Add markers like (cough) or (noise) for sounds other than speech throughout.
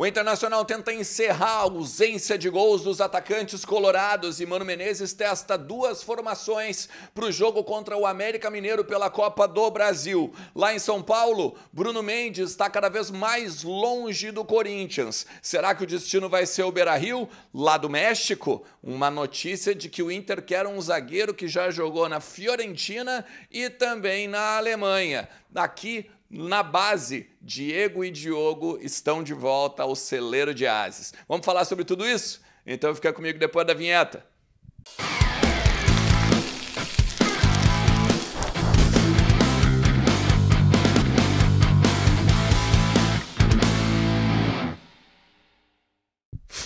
O Internacional tenta encerrar a ausência de gols dos atacantes colorados e Mano Menezes testa duas formações para o jogo contra o América Mineiro pela Copa do Brasil. Lá em São Paulo, Bruno Mendes está cada vez mais longe do Corinthians. Será que o destino vai ser o Beira-Rio? Lá do México, uma notícia de que o Inter quer um zagueiro que já jogou na Fiorentina e também na Alemanha. Daqui na base, Diego e Diogo estão de volta ao celeiro de Ases. Vamos falar sobre tudo isso? Então fica comigo depois da vinheta.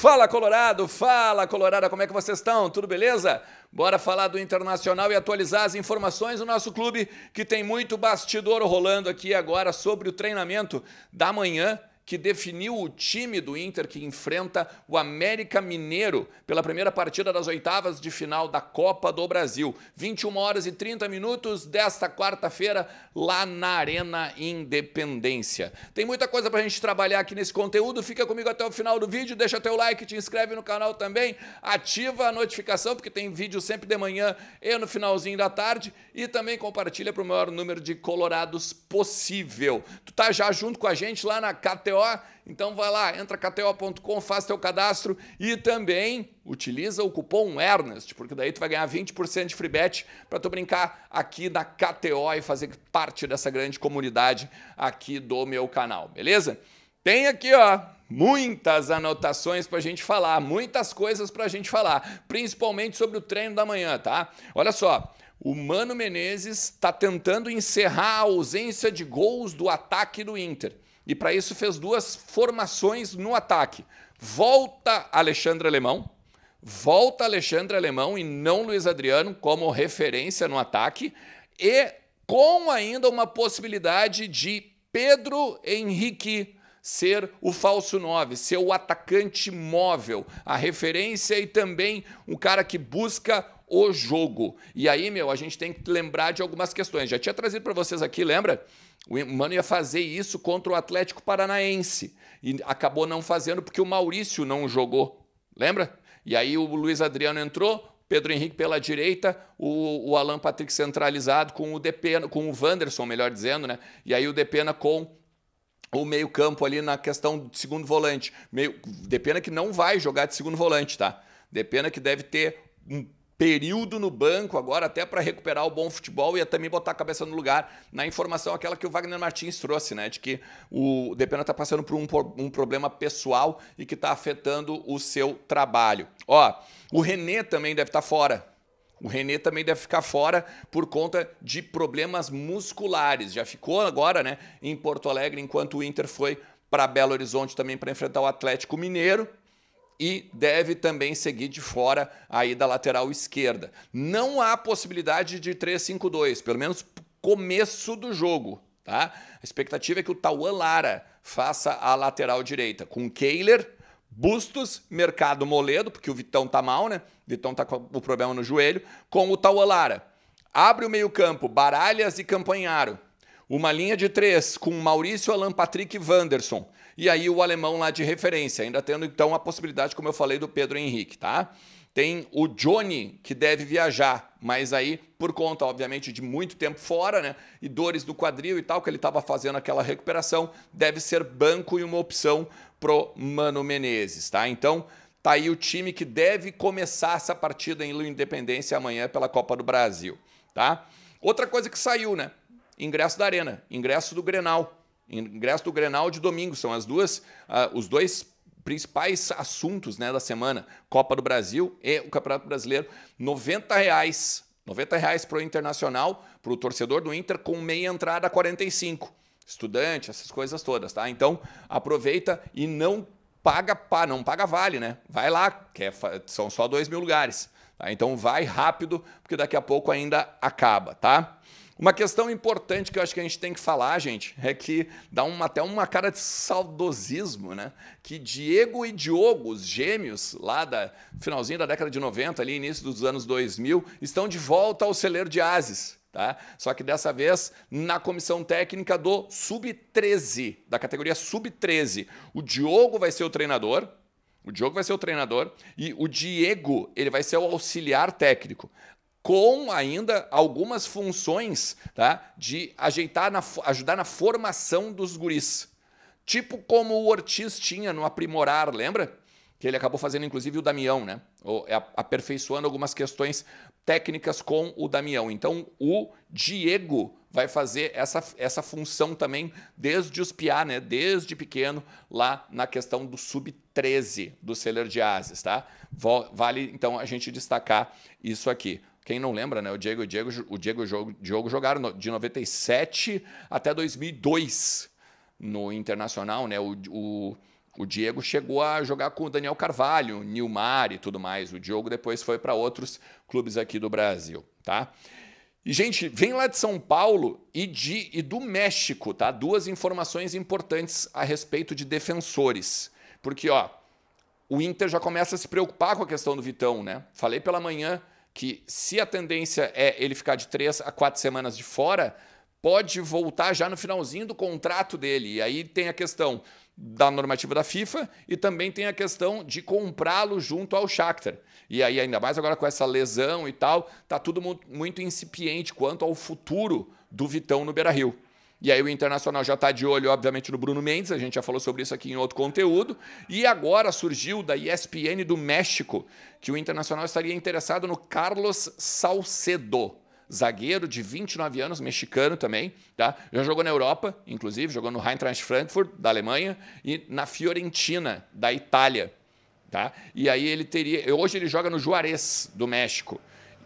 Fala Colorado, fala Colorado, como é que vocês estão? Tudo beleza? Bora falar do internacional e atualizar as informações do nosso clube, que tem muito bastidor rolando aqui agora sobre o treinamento da manhã que definiu o time do Inter que enfrenta o América Mineiro pela primeira partida das oitavas de final da Copa do Brasil. 21 horas e 30 minutos desta quarta-feira, lá na Arena Independência. Tem muita coisa para a gente trabalhar aqui nesse conteúdo. Fica comigo até o final do vídeo, deixa teu like, te inscreve no canal também, ativa a notificação, porque tem vídeo sempre de manhã e no finalzinho da tarde, e também compartilha para o maior número de colorados possível. Tu tá já junto com a gente lá na KTO KTO, então vai lá, entra kto.com, faz teu cadastro e também utiliza o cupom ERNEST, porque daí tu vai ganhar 20% de free bet para tu brincar aqui na KTO e fazer parte dessa grande comunidade aqui do meu canal, beleza? Tem aqui, ó, muitas anotações para a gente falar, muitas coisas para a gente falar, principalmente sobre o treino da manhã, tá? Olha só, o Mano Menezes está tentando encerrar a ausência de gols do ataque do Inter e para isso fez duas formações no ataque. Volta Alexandre Alemão, volta Alexandre Alemão e não Luiz Adriano como referência no ataque, e com ainda uma possibilidade de Pedro Henrique ser o falso 9, ser o atacante móvel, a referência e também um cara que busca o jogo. E aí, meu, a gente tem que lembrar de algumas questões. Já tinha trazido para vocês aqui, lembra? O Mano ia fazer isso contra o Atlético Paranaense e acabou não fazendo porque o Maurício não jogou. Lembra? E aí o Luiz Adriano entrou, Pedro Henrique pela direita, o, o Alan Patrick centralizado com o Depena, com o Wanderson, melhor dizendo, né? E aí o Depena com o meio-campo ali na questão de segundo volante. Meio, Depena que não vai jogar de segundo volante, tá? Depena que deve ter um período no banco agora, até para recuperar o bom futebol e é também botar a cabeça no lugar, na informação aquela que o Wagner Martins trouxe, né? De que o Depena está passando por um, um problema pessoal e que está afetando o seu trabalho. Ó, o Renê também deve estar tá fora. O Renê também deve ficar fora por conta de problemas musculares. Já ficou agora, né, em Porto Alegre, enquanto o Inter foi para Belo Horizonte também para enfrentar o Atlético Mineiro e deve também seguir de fora aí da lateral esquerda. Não há possibilidade de 3-5-2, pelo menos começo do jogo, tá? A expectativa é que o Tauan Lara faça a lateral direita com Kehler, Bustos, Mercado Moledo, porque o Vitão tá mal, né? O Vitão tá com o problema no joelho, com o Tauan Lara. Abre o meio-campo, Baralhas e Campanharo. Uma linha de três com Maurício, Alan Patrick e Wanderson. E aí o alemão lá de referência, ainda tendo então a possibilidade, como eu falei, do Pedro Henrique, tá? Tem o Johnny, que deve viajar, mas aí, por conta, obviamente, de muito tempo fora, né? E dores do quadril e tal, que ele estava fazendo aquela recuperação, deve ser banco e uma opção pro Mano Menezes, tá? Então, tá aí o time que deve começar essa partida em Independência amanhã pela Copa do Brasil, tá? Outra coisa que saiu, né? ingresso da Arena, ingresso do Grenal, ingresso do Grenal de domingo, são as duas, uh, os dois principais assuntos né, da semana, Copa do Brasil e o Campeonato Brasileiro, 90 reais, 90 reais para o Internacional, para o torcedor do Inter, com meia entrada 45, estudante, essas coisas todas, tá? Então, aproveita e não paga, pá, não paga vale, né? Vai lá, que é, são só dois mil lugares, tá? Então vai rápido, porque daqui a pouco ainda acaba, tá? Uma questão importante que eu acho que a gente tem que falar, gente, é que dá uma, até uma cara de saudosismo, né? Que Diego e Diogo, os gêmeos lá da finalzinho da década de 90, ali início dos anos 2000, estão de volta ao celeiro de Ases. Tá? Só que dessa vez na comissão técnica do Sub-13, da categoria Sub-13. O Diogo vai ser o treinador, o Diogo vai ser o treinador e o Diego ele vai ser o auxiliar técnico com ainda algumas funções tá? de ajeitar na, ajudar na formação dos guris. Tipo como o Ortiz tinha no Aprimorar, lembra? Que ele acabou fazendo, inclusive, o Damião, né? É aperfeiçoando algumas questões técnicas com o Damião. Então, o Diego vai fazer essa, essa função também desde os piá, né? Desde pequeno, lá na questão do sub-13 do Seller de Ases, tá? Vale, então, a gente destacar isso aqui. Quem não lembra, né? O Diego e o Diego, o Diego o Diogo jogaram de 97 até 2002 no Internacional, né? O, o, o Diego chegou a jogar com o Daniel Carvalho, Nilmar e tudo mais. O Diogo depois foi para outros clubes aqui do Brasil, tá? E, gente, vem lá de São Paulo e, de, e do México, tá? Duas informações importantes a respeito de defensores. Porque, ó, o Inter já começa a se preocupar com a questão do Vitão, né? Falei pela manhã que se a tendência é ele ficar de três a quatro semanas de fora, pode voltar já no finalzinho do contrato dele. E aí tem a questão da normativa da FIFA e também tem a questão de comprá-lo junto ao Shakhtar. E aí ainda mais agora com essa lesão e tal, tá tudo muito incipiente quanto ao futuro do Vitão no Beira-Rio. E aí o Internacional já está de olho, obviamente, no Bruno Mendes, a gente já falou sobre isso aqui em outro conteúdo. E agora surgiu da ESPN do México que o Internacional estaria interessado no Carlos Salcedo zagueiro de 29 anos, mexicano também, tá? Já jogou na Europa, inclusive, jogou no Eintracht Frankfurt, da Alemanha, e na Fiorentina, da Itália, tá? E aí ele teria, hoje ele joga no Juarez, do México.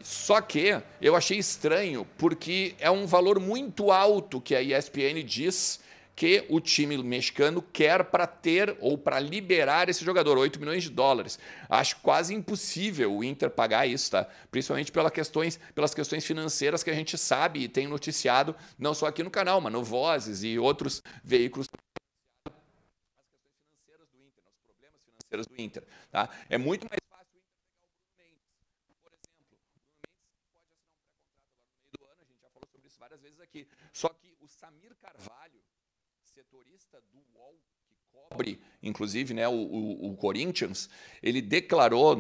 Só que eu achei estranho, porque é um valor muito alto que a ESPN diz que o time mexicano quer para ter ou para liberar esse jogador, 8 milhões de dólares. Acho quase impossível o Inter pagar isso, tá? Principalmente pelas questões, pelas questões financeiras que a gente sabe e tem noticiado, não só aqui no canal, mas no Vozes e outros veículos financeiras do Inter, né? os problemas financeiros do Inter, tá? É muito mais isso várias vezes aqui. Só que o Samir Carvalho, setorista do UOL, que cobre, inclusive, né, o, o, o Corinthians, ele declarou,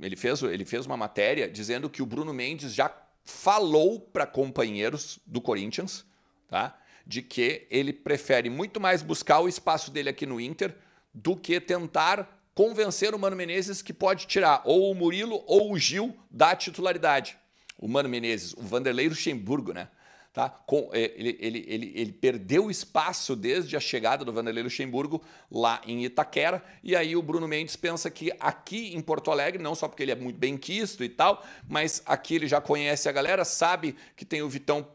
ele, fez, ele fez uma matéria dizendo que o Bruno Mendes já falou para companheiros do Corinthians, tá? De que ele prefere muito mais buscar o espaço dele aqui no Inter do que tentar convencer o Mano Menezes que pode tirar ou o Murilo ou o Gil da titularidade. O Mano Menezes, o Vanderlei Luxemburgo, né? Tá? Com, é, ele, ele, ele, ele perdeu espaço desde a chegada do Vanderlei Luxemburgo lá em Itaquera, e aí o Bruno Mendes pensa que aqui em Porto Alegre, não só porque ele é muito bem quisto e tal, mas aqui ele já conhece a galera, sabe que tem o Vitão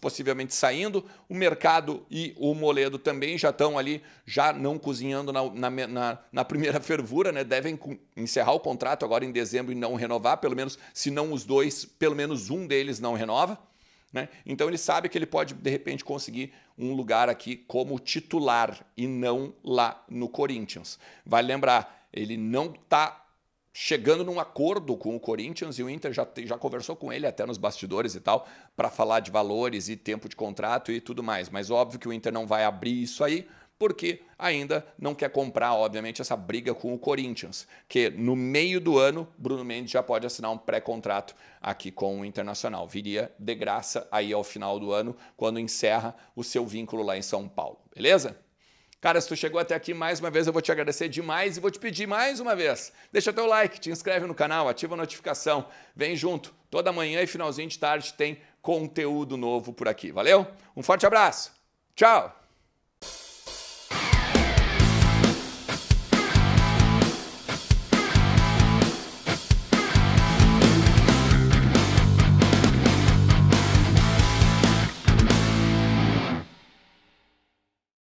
possivelmente saindo, o mercado e o Moledo também já estão ali, já não cozinhando na, na, na, na primeira (laughs) fervura, né? Devem encerrar o contrato agora em dezembro e não renovar, pelo menos, se não os dois, pelo menos um deles não renova. Né? Então ele sabe que ele pode, de repente, conseguir um lugar aqui como titular e não lá no Corinthians. Vai vale lembrar, ele não está chegando num acordo com o Corinthians e o Inter já, já conversou com ele até nos bastidores e tal, para falar de valores e tempo de contrato e tudo mais. Mas óbvio que o Inter não vai abrir isso aí, porque ainda não quer comprar, obviamente, essa briga com o Corinthians, que no meio do ano, Bruno Mendes já pode assinar um pré-contrato aqui com o Internacional. Viria de graça aí ao final do ano, quando encerra o seu vínculo lá em São Paulo, beleza? Cara, se tu chegou até aqui, mais uma vez eu vou te agradecer demais e vou te pedir mais uma vez. Deixa teu like, te inscreve no canal, ativa a notificação, vem junto. Toda manhã e finalzinho de tarde tem conteúdo novo por aqui. Valeu? Um forte abraço. Tchau!